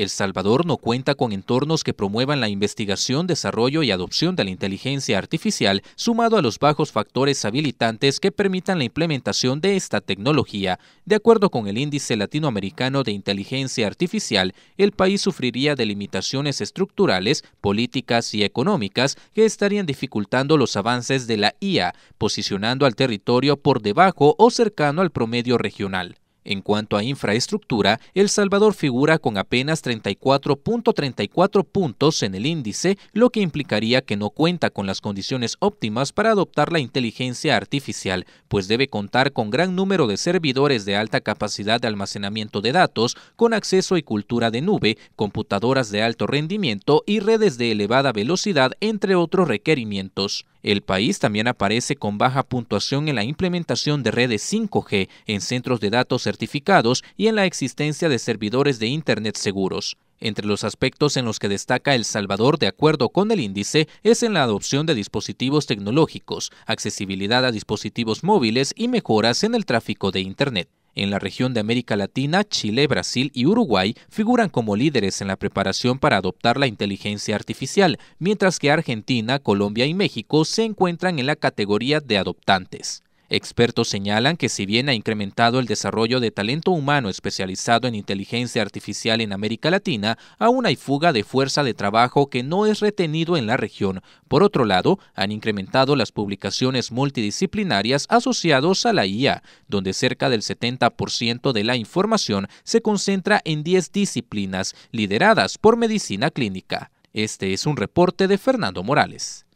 El Salvador no cuenta con entornos que promuevan la investigación, desarrollo y adopción de la inteligencia artificial, sumado a los bajos factores habilitantes que permitan la implementación de esta tecnología. De acuerdo con el Índice Latinoamericano de Inteligencia Artificial, el país sufriría de limitaciones estructurales, políticas y económicas que estarían dificultando los avances de la IA, posicionando al territorio por debajo o cercano al promedio regional. En cuanto a infraestructura, El Salvador figura con apenas 34.34 puntos en el índice, lo que implicaría que no cuenta con las condiciones óptimas para adoptar la inteligencia artificial, pues debe contar con gran número de servidores de alta capacidad de almacenamiento de datos, con acceso y cultura de nube, computadoras de alto rendimiento y redes de elevada velocidad, entre otros requerimientos. El país también aparece con baja puntuación en la implementación de redes 5G en centros de datos certificados y en la existencia de servidores de Internet seguros. Entre los aspectos en los que destaca El Salvador de acuerdo con el índice es en la adopción de dispositivos tecnológicos, accesibilidad a dispositivos móviles y mejoras en el tráfico de Internet. En la región de América Latina, Chile, Brasil y Uruguay figuran como líderes en la preparación para adoptar la inteligencia artificial, mientras que Argentina, Colombia y México se encuentran en la categoría de adoptantes. Expertos señalan que si bien ha incrementado el desarrollo de talento humano especializado en inteligencia artificial en América Latina, aún hay fuga de fuerza de trabajo que no es retenido en la región. Por otro lado, han incrementado las publicaciones multidisciplinarias asociados a la IA, donde cerca del 70% de la información se concentra en 10 disciplinas lideradas por medicina clínica. Este es un reporte de Fernando Morales.